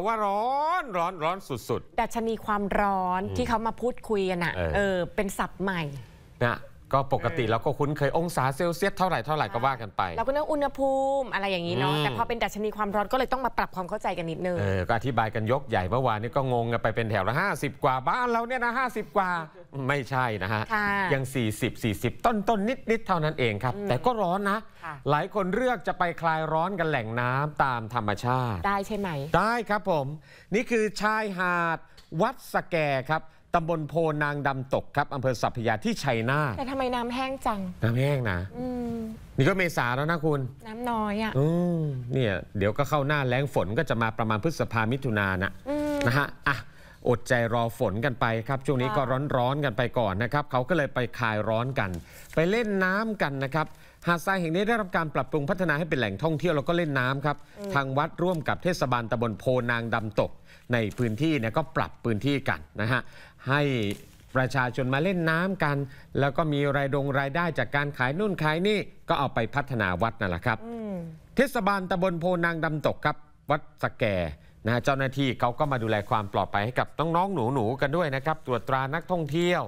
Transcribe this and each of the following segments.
ว่าร้อนร้อน ร้อนสุดๆดัชนีความร้อนที่เขามาพูดคุยกันอะเออ เป็นศัพท์ใหม่นะก็ปกติเราก็คุ้นเคยองศาเซลเซียสเท่าไหร่เท่าไหร่ก็ว่ากันไปเราก็เรื่องอุณหภูมิอะไรอย่างนี้เนาะแต่พอเป็นดัชนีความร้อนก็เลยต้องมาปรับความเข้าใจกันนิดนึงเออก็อธิบายกันยกใหญ่เมื่อวานนี้ก็งงกันไปเป็นแถวละ 50 กว่าบ้านเราเนี่ยนะ50 กว่าไม่ใช่นะฮะยัง40 40 ต้นต้นนิดนิดเท่านั้นเองครับ แต่ก็ร้อนนะ หลายคนเลือกจะไปคลายร้อนกันแหล่งน้ำตามธรรมชาติ ได้ใช่ไหมได้ครับผม นี่คือชายหาดวัดสแกครับตำบลโพนางดำตกครับ อำเภอสัพพยาที่ชัยนาแต่ทำไมน้ำแห้งจัง น้ำแห้งนะนี่ก็เมษาแล้วนะคุณ น้ำน้อยอ่ะเนี่ยเดี๋ยวก็เข้าหน้าแล้งฝนก็จะมาประมาณพฤษภามิถุนานะนะฮะ อ่ะอดใจรอฝนกันไปครับช่วงนี้ก็ร้อนๆกันไปก่อนนะครับเขาก็เลยไปคลายร้อนกัน ไปเล่นน้ำกันนะครับ หาดทรายแห่งนี้ได้รับการปรับปรุงพัฒนาให้เป็นแหล่งท่องเที่ยวแล้วก็เล่นน้ำครับทางวัดร่วมกับเทศบาลตำบลโพนางดำตก ในพื้นที่เนี่ยก็ปรับพื้นที่กันนะฮะให้ประชาชนมาเล่นน้ำกัน แล้วก็มีรายดงรายได้จากการขายนู่นขายนี่ก็เอาไปพัฒนาวัดนั่นแหละครับเทศบาลตำบลโพนางดำตกครับวัดสแกนะเจ้าหน้าที่เขาก็มาดูแลความปลอดภัยให้กับน้องๆ หนูๆ กันด้วยนะครับ ตรวจตรานักท่องเที่ยว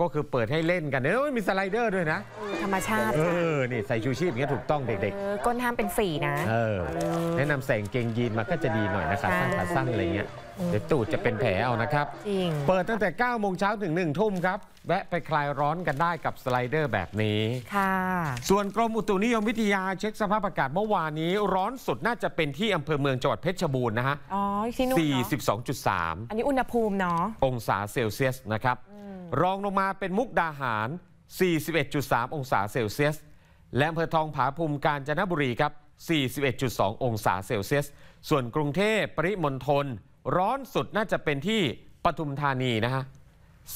ก็คือเปิดให้เล่นกัน เออมีสไลเดอร์ด้วยนะ ธรรมชาติเออนี่ใส่ชูชีพอย่างเงี้ยถูกต้องเด็กๆก้นห้ามเป็นสีนะเออแนะนำแสงเกงยีนมาก็จะดีหน่อยนะคะสั้นขาสั้นอะไรเงี้ยเดี๋ยวตูดจะเป็นแผลเอานะครับ จริง เปิดตั้งแต่9โมงเช้าถึง1ทุ่มครับแวะไปคลายร้อนกันได้กับสไลเดอร์แบบนี้ ค่ะ ส่วนกรมอุตุนิยมวิทยาเช็คสภาพอากาศเมื่อวานนี้ ร้อนสุดน่าจะเป็นที่อำเภอเมืองจังหวัดเพชรบูรณ์นะฮะ อ๋อที่นู่นเนาะ42.3 อันนี้อุณหภูมิเนาะ องศาเซลเซียสนะครับ รองลงมาเป็นมุกดาหาร 41.3 องศาเซลเซียส และอำเภอทองผาภูมิกาญจนบุรีครับ 41.2 องศาเซลเซียส ส่วนกรุงเทพปริมณฑลร้อนสุดน่าจะเป็นที่ปทุมธานีนะฮะ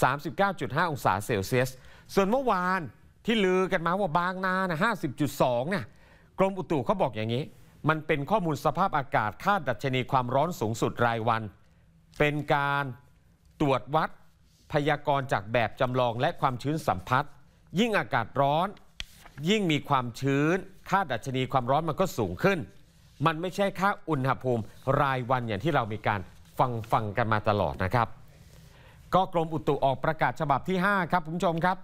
39.5 องศาเซลเซียสส่วนเมื่อวานที่ลือกันมาว่าบางนานะ50.2เนี่ยกรมอุตุเขาบอกอย่างนี้ มันเป็นข้อมูลสภาพอากาศค่าดัชนีความร้อนสูงสุดรายวัน เป็นการตรวจวัดพยากรณ์จากแบบจำลองและความชื้นสัมพัทธ์ยิ่งอากาศร้อน ยิ่งมีความชื้น ค่าดัชนีความร้อนมันก็สูงขึ้น มันไม่ใช่ค่าอุณหภูมิรายวันอย่างที่เรามีการฟังฟังกันมาตลอดนะครับก็กรมอุตุออกประกาศฉบับที่ 5 ครับคุณผู้ชมครับ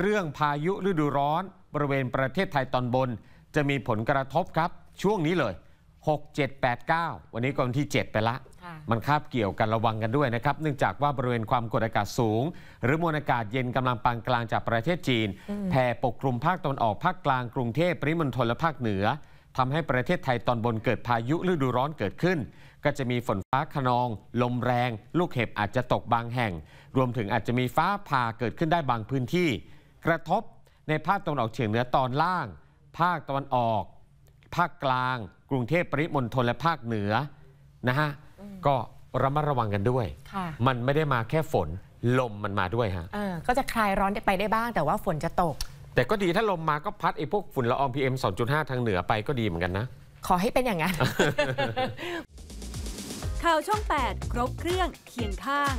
เรื่องพายุฤดูร้อน บริเวณประเทศไทยตอนบนจะมีผลกระทบครับ ช่วงนี้เลย 6 7 8 9 วันนี้ก็วันที่ 7 ไปละ มันคาบเกี่ยวกันระวังกันด้วยนะครับ เนื่องจากว่าบริเวณความกดอากาศสูง หรือมวลอากาศเย็นกำลังปานกลางจากประเทศจีนแผ่ปกคลุมภาคตะวันออกภาคกลางกรุงเทพปริมณฑลและภาคเหนือทำให้ประเทศไทยตอนบนเกิดพายุฤดูร้อนเกิดขึ้น ก็จะมีฝนฟ้าขนอง ลมแรง ลูกเห็บอาจจะตกบางแห่ง รวมถึงอาจจะมีฟ้าผ่าเกิดขึ้นได้บางพื้นที่ กระทบในภาคตะวันออกเฉียงเหนือตอนล่าง ภาคตะวันออก ภาคกลาง กรุงเทพปริมณฑลและภาคเหนือ นะฮะ ก็ระมัดระวังกันด้วยมันไม่ได้มาแค่ฝนลมมันมาด้วยฮะก็จะคลายร้อนไปได้บ้าง แต่ว่าฝนจะตกแต่ก็ดีถ้าลมมาก็พัดไอ้พวกฝุ่นละออง PM 2.5 ทางเหนือไปก็ดีเหมือนกันนะ ขอให้เป็นอย่างนั้น ข่าวช่อง8 ครบเครื่องเคียงข้าง